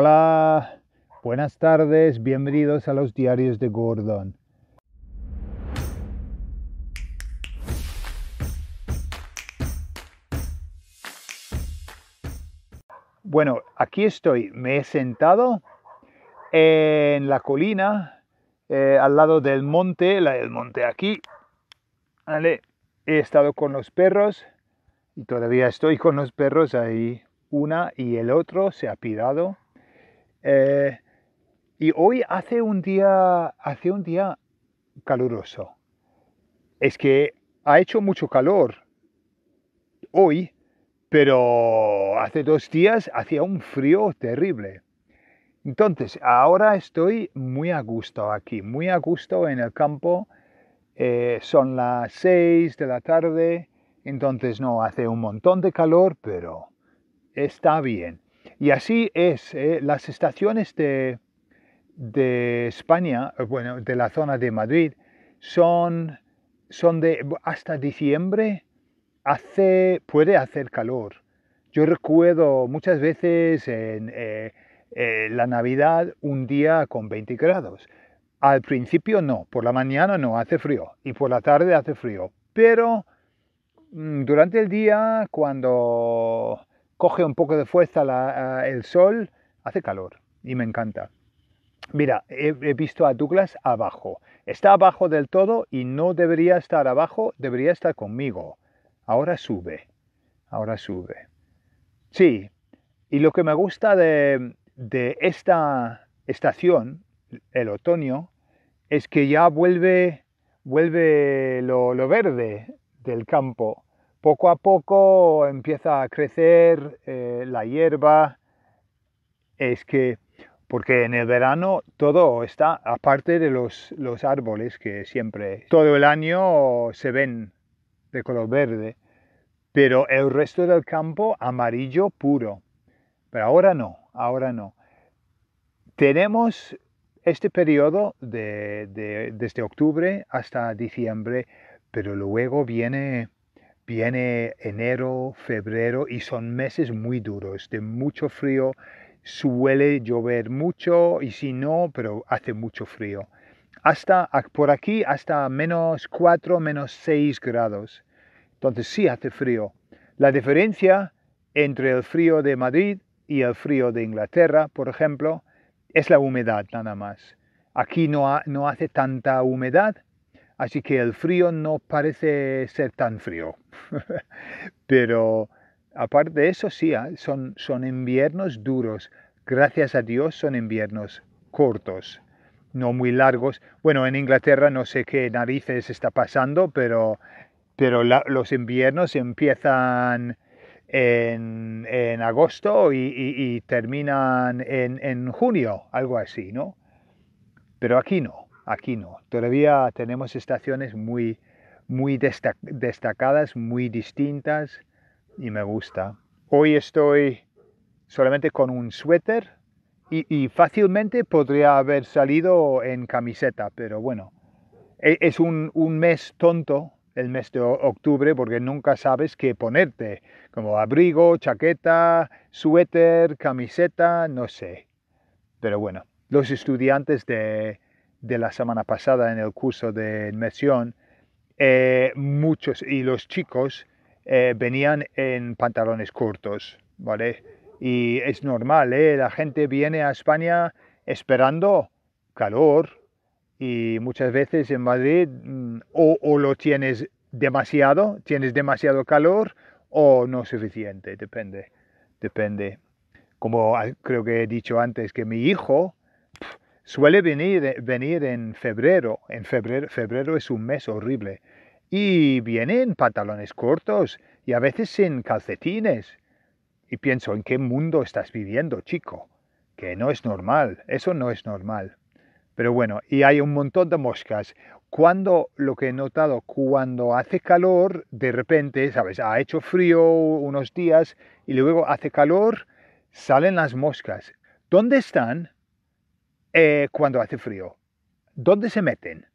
Hola, buenas tardes, bienvenidos a los diarios de Gordon. Bueno, aquí estoy, me he sentado en la colina, eh, al lado del monte, la del monte aquí. He estado con los perros y todavía estoy con los perros ahí. Una y el otro se ha pirado eh, y hoy hace un día, hace un día caluroso. Es que ha hecho mucho calor hoy, pero hace dos días hacía un frío terrible. Entonces, ahora estoy muy a gusto aquí, muy a gusto en el campo. Eh, son las 6 de la tarde, entonces no hace un montón de calor, pero está bien. Y así es, ¿eh? las estaciones de, España, eh, bueno, de la zona de Madrid, son, son de hasta diciembre, hace, puede hacer calor. Yo recuerdo muchas veces en eh, la Navidad un día con 20 grados. Al principio no, por la mañana no, hace frío y por la tarde hace frío. Pero mm, durante el día, cuando coge un poco de fuerza el sol, hace calor y me encanta. Mira, he, visto a Douglas abajo. Está abajo del todo y no debería estar abajo, debería estar conmigo. Ahora sube, ahora sube. Sí, y lo que me gusta de, esta estación, el otoño, es que ya vuelve, vuelve lo, lo verde del campo poco a poco empieza a crecer eh, la hierba. Es que, porque en el verano todo está, aparte de los, árboles que siempre, todo el año se ven de color verde, pero el resto del campo amarillo puro. Pero ahora no, ahora no. Tenemos este periodo desde octubre hasta diciembre, pero luego viene viene enero, febrero y son meses muy duros, de mucho frío, suele llover mucho y si no, pero hace mucho frío. Hasta por aquí, hasta menos 4, menos 6 grados. Entonces sí hace frío. La diferencia entre el frío de Madrid y el frío de Inglaterra, por ejemplo, es la humedad nada más. Aquí no, no hace tanta humedad, Así que el frío no parece ser tan frío. Pero aparte de eso, sí, ah, son, son inviernos duros. Gracias a Dios son inviernos cortos, no muy largos. Bueno, en Inglaterra no sé qué narices está pasando, pero, pero los inviernos empiezan en, agosto y, terminan en, en junio, algo así, ¿no? Pero aquí no. Aquí no. Todavía tenemos estaciones muy, muy destacadas, muy distintas y me gusta. Hoy estoy solamente con un suéter y, fácilmente podría haber salido en camiseta, pero bueno, e-, es un mes tonto el mes de octubre porque nunca sabes qué ponerte, como abrigo, chaqueta, suéter, camiseta, no sé. Pero bueno, los estudiantes de, de la semana pasada en el curso de inmersión, eh, muchos y los chicos eh, venían en pantalones cortos, ¿vale? Y es normal, ¿eh? La gente viene a España esperando calor y muchas veces en Madrid mm, o, o lo tienes demasiado, tienes demasiado calor o no suficiente, depende, depende. Como creo que he dicho antes, que mi hijo Suele venir, venir en febrero. En febrero, febrero es un mes horrible. Y vienen pantalones cortos y a veces sin calcetines. Y pienso, ¿en qué mundo estás viviendo, chico? Que no es normal, eso no es normal. Pero bueno, y hay un montón de moscas. Cuando, lo que he notado, cuando hace calor, de repente, ¿sabes? Ha hecho frío unos días y luego hace calor, salen las moscas. ¿Dónde están? Eh, cuando hace frío. ¿Dónde se meten?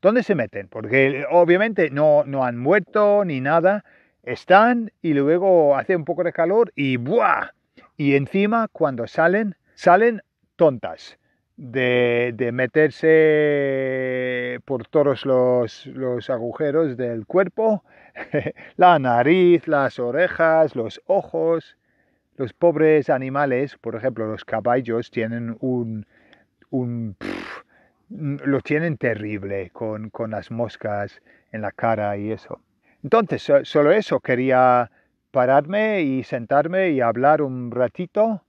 ¿Dónde se meten? Porque obviamente no, han muerto ni nada. Están y luego hace un poco de calor y ¡buah! Y encima cuando salen, salen tontas de, meterse por todos los agujeros del cuerpo, la nariz, las orejas, los ojos. Los pobres animales, por ejemplo, los caballos, tienen un, lo tienen terrible con, las moscas en la cara y eso. Entonces, solo eso, quería pararme y sentarme y hablar un ratito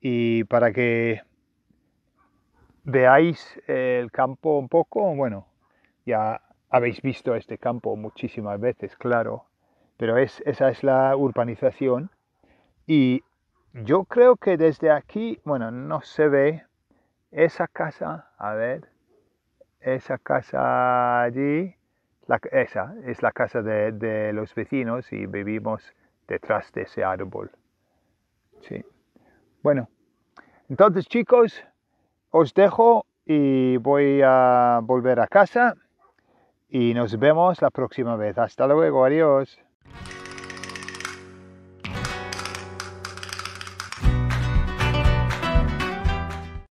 y para que veáis el campo un poco, bueno, ya habéis visto este campo muchísimas veces, claro, pero es, esa es la urbanización y yo creo que desde aquí, bueno, no se ve, esa casa, a ver, esa casa allí, esa es la casa de, los vecinos y vivimos detrás de ese árbol. Sí. Bueno, entonces chicos, os dejo y voy a volver a casa y nos vemos la próxima vez. Hasta luego, adiós.